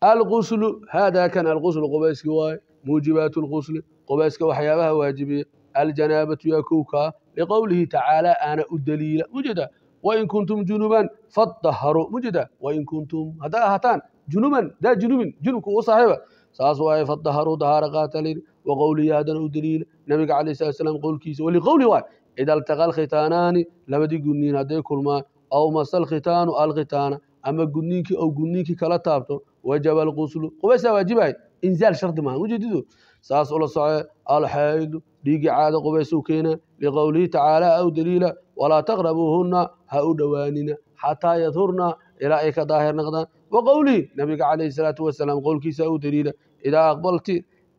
alquslu haadaa kan alquslu qubayski waaye muujibaatu lqusli qubayska waxyaabaha waajibiya aljanaabatu yaa kowkaa liqowlihi tacaala aana u daliila mujeda wain kuntum junuban fadaharu mujeda wain kuntum haddaa ahataan junuban daa junubin junubka u saaxiiba saas waaye fadaharu dahaara qaatalin waqowlihi haddana u daliila nabiga alayh salat slam qowlkiisa waliqowlihi waay ida altaqa alkhitaanaani labadii gudniin hadday kulmaan aw masa alkhitaanu alkhitaana ama gudniinkii ou gudniinkii kala taabto wajaba alquslu qubaysaa waajibahay inzaal shardi maaha mujeedidu saas ula soce alxaydu dhiigii caada qubaysuu keena liqowlihi tacaala aw daliila walaa taqrabuuhunna ha u dhowaanina xataa yadhurna ilaa ay ka daahir noqdaan waqowlihi nabiga calayhi salaatu wasalaam qowlkiisa u daliila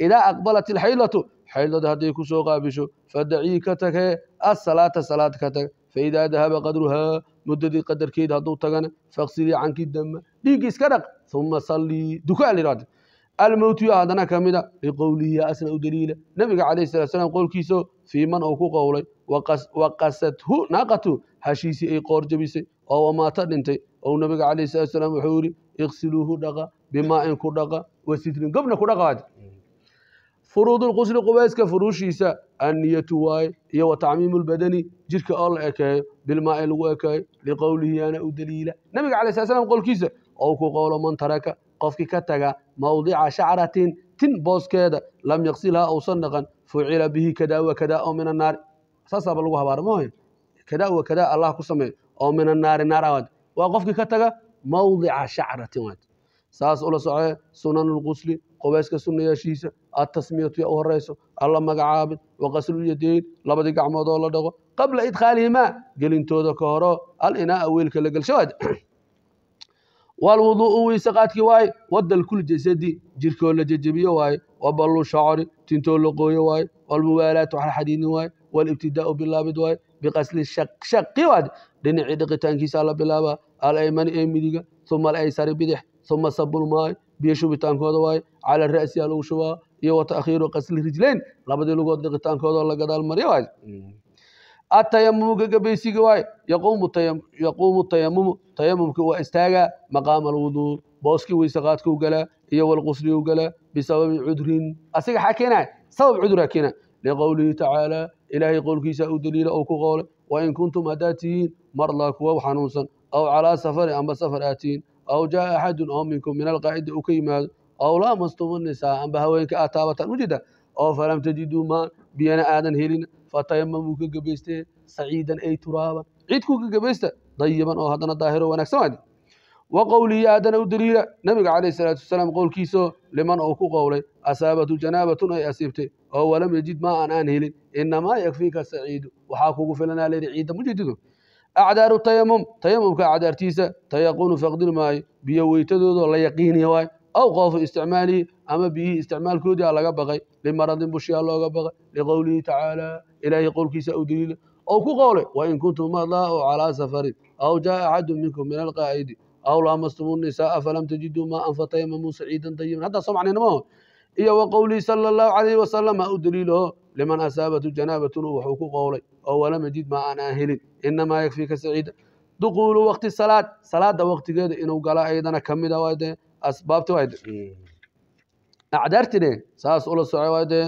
idaa aqbalat ilxaylatu xayladu hadday kusoo qaabisho fadacii ka tage asalaata salaad ka tag faidaa dahaba qadruhaa muddadii qadarkeeda hadduu tagana faksilii canki dama dhiiggii iska dhaq uma sallii dukaa almowtu yaa haddana ka mida liqowlihi ya asna u daliila nebiga calayhi salatu salaam qowlkiisao fii man uu ku qowlay waqasathu naaqatu hashiisii ay qoor jabisay oo wamaata dhintay ou nebiga calayhi salatu salaam wuxuu yidhi iqsiluuhu dhaqa bimaa'in ku dhaqa wasidrin gobna ku dhaqaad furuudu lqusli qubayska furuushiisa anniyatu waaye iyo wa tacmiimu lbadani oo la ekeeyo bilmaa'i lagu ekeeyo liqowlihi yaana u daliila nabiga alay sala slam qolkiisa oo ku qoolo man taraka qofkii ka taga mawdica shacratin tin booskeeda lam yaqsilha uusan dhaqan fucila bihi kadaa wa kadaa oo min annaari saasaaba lagu habaara mahoy kadaa wa allah ku sameeyo oo min annaari naar waa qofkii ka taga mawdica shacratin waad saas ula socee sunan qubayska sunayaashiisa atasmiyatu ya u horayso alla magacaabid waqaslulyadayn labadii gacmoodoo la dhaqo qabla idkhaalihimaa gelintooda ka horo alinaaa weelka la gelshawaad walwuduu'u weyse qaadkii waaye wadalkul jasadi jirkoo la jejebiyo waaye waballu shacri tintoo la qooyo waaye walmubaalaatu wax la xadiidin waaye walibtidaa'u bilaabid waaye biqasli shaqi waad dhinacii dhiqitaankiisaa la bilaabaa alaymani ee midiga uma alaysari bidix uma sabulmaay biyo shubitaankooda waay cala ra'siyaa lagu shubaa iyo wa takhiiru qasli rijlayn labadii lugood dhiqitaankooda la gadaal maryo waay atayamumu gagabaysiga waay yaquumu tayamumu tayamumka waa istaagaa maqaam alwuduu booskii weyse gala iyo iyo u gala bisababi cudrin asiga xaa keenaay sabab cudraa keenaay liqowlihi tacaalaa ilaahay qowlkiisa u daliila ou ku qoolay wain kuntum haddaad tihiin mardaa kuwa xanuunsan aw calaa safarin amba safar aad tihiin aw jaa axadun oo minkum min alqaacidi uu ka yimaado aw la nisaa amba haweenka aad taabataan u oo falam tajiduu maa biyana aadan helin fatayamamuu ka gebaystee saciidan ay turaaban ciidkuu ka gabaysta dayiban oo haddana daahiro wanaagsan waadi wa qowlihi aadana u daliila nabiga calayh isalaatu wasalaam qowlkiisoo liman uu ku qowlay asaabatu janaabatun ay asiibtay oo walam yajid maa an aan helin inamaa yakfiika saciidu waxaa kugu filanaa layidhi ciidda mujididu acdaaru tayamum tayamumka acdaartiisa tayaquunu faqdin maayo biyo weytadoodo la yaqiiniya waayo aw qoofu isticmaalihi ama biyihii isticmaalkoodii a laga baqay limaradin bushiyaa looga baqay liqowlihi tacaala ilaahay qowlkiisa u daliila ou ku qowlay wain kuntum madaa u calaa safarin aw jaaa axadu minkum min alqaa'idi aw laamastumu nisaaa falam tajiduu maa an fatayamamuu saciidan dayiban haddaa soo macnayna iyo wa sal sala allahu calayhi wasalam ha u daliilaho liman asaabatu janaabatun uu waxuu ku qowlay oo walamajid ma aanaa helin inamaa yakfiika saciida duquulu wakti salaad salaada waktigeeda inuu gala aydana ka mida waa dee asbaabta waa dee hmm. acdaartine saas ula soco waa dee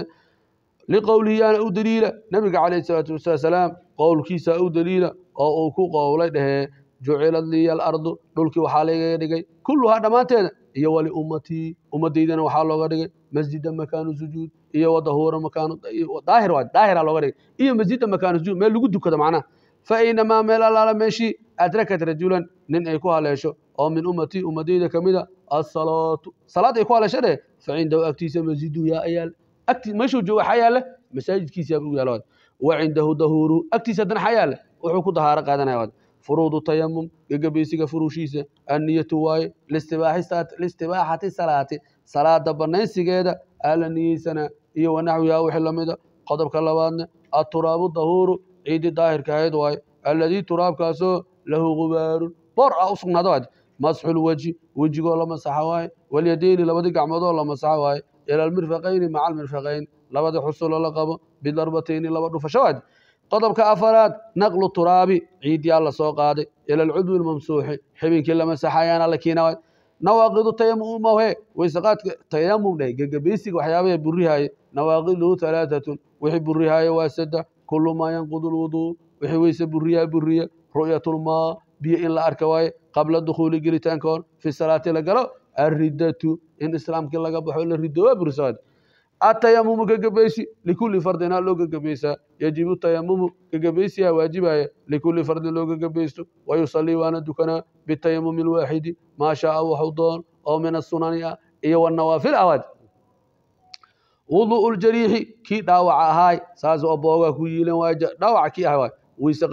liqowlihi u daliila nabiga calayhi salaatu wasalaam qowlkiisa u daliila oo uu ku qowlay dhehe jucilad liya alardu dhulkii waxaa laygaga dhigay kulluhaa dhammaanteeda iyo wali ummatii ummaddaydana waxaa looga dhigay masjida makaanu sujuud iyo wadahuura makaandaahir waa daahira looga dhigay iyo masjida makaanu sujuud meel lagu dukado macnaha fa inamaa meel allaala meeshii adrakat rajulan nin ay ku haleesho oo min ummatii ummadayda ka mida asalaatu salaad ay ku haleesha dheh fa cindahu agtiisa masjidu yaa ayaal agtii meeshuu jooga waxaa yaalla masaajidkiisa yaaba yaala wa cindahu dahuuru agtiisa haddana xaa yaalla wuxuu ku dahaaro qaadanaya furuudu tayamum gegebaysiga furushiisa anniyatu waaye listibaaxati salaati salaada banaynsigeeda ala niyeysanaa iyo wanaxwihaa wixii lamida qodobka labaadna aturaabu dahuuru ciidii daahirka ahayd waaye alladii turaabkaasoo lahu gubaarun boor a u sugnaado ad lweji wejigoo la masaxa waaye walyadeyni labadii gacmoodoo la masaxa waaye ila almirfaqayni maca almirfaqayn labadii xusulo la qabo bidarbateyni laba dhufasho ad qodobka afaraad naqlu turaabi ciiddii alla soo qaaday ila alcudwi lmamsuuxi xibinkii la masaxayaana la kiina nawaaqidu tayamumahe weyseqaadka tayamumdhe gegebaysiga waxyaabaha burihaaye nawaaqiduhu alaaatun wixii burihaaye waa saddex kulu maa yanqudu lwuduu wixii weyse buriyaa buriya ru'yatulmaa biyo in la arka waaye qabla dukuuli gelitaanka fi salaati la galo alriddatu in islaamkii laga baxo la rido waa atayamumu gagabaysi likulli fardin ha loo gagabaysaa yajibu tayamumu gagabaysiha waajibaya likulli fardin loo gagabaysto wayusalii waana dukanaa bitayamumi alwaaxidi maa shaaa waxu doon oo min asunani ah iyo wanawaafil awaaj wudu'u ljariixi kii dhaawaca ahaay saas oo ku yiilan waaja dhaawac kii ahay waay weyse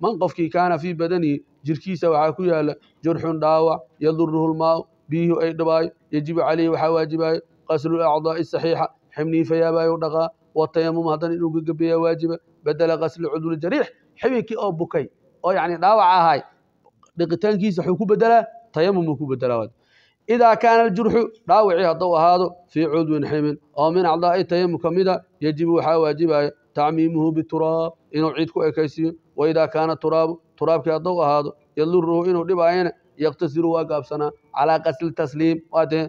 man qofkii kaana fii badanihi jirkiisa waxaa ku yaala jurxun dhaawac yaduruhu lmaa'u biyuhu ay dhibaayo yajibu calayhi waxaa waajibayo qaslu acdaa'i saxiixa xibnihii fayaabaayu dhaqaa watayamum haddana inuu gagabeeyaa waajiba badela qasli cuduri jariix xibinkii oo bukay oo yani dhaawac ahay dhiqitaankiisa waxuu ku bedelaa tayamumuu ku bedelaa idaa kaana aljurxu dhaawacii hadduu ahaado fii cudwin xibin oo min acdaa'i tayamum ka mida yejibu waxaa waajibaya tacmiimuhu bituraab inuu ciid ku ekaysiiyo wa idaa kaana turaabu turaabkii hadduu ahaado yaduruhu inuu dhibaayana yaqtasiru waa gaabsanaa calaa qasli tasliim waadee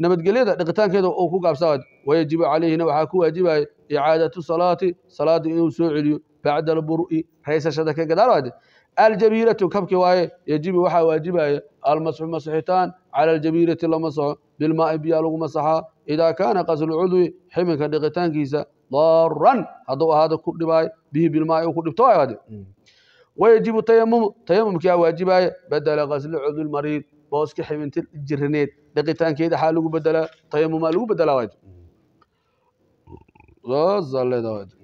nabadgelyada dhiqitaankeeda uu ku gaabsama wayajibu calayhina waxaa ku waajibaya icaadatu salaati salaadda inuu soo celiyo bacda albur'i raysashada ka gadaal aljabiiratu kabki waaye yejibu waxaa waajibaya almasxu masxitaan cala aljabiirati la masaxo bilmaa'i biyaa lagu masaxaa idaa kaana qasl qaslulcudwi ximinka dhiqitaankiisa daran hadduu ahaada ku dhibaay bihi bilmaa'i uu ku dhibto mm. wayajibu tayamumu tayamumkiyaa waajibaya badala qasli cudwi lmariid waa iska xibinti jiraneed dhaqitaankeeda xaa lagu bedelaa tayamumaa lagu bedelaa waad saasaa leedahay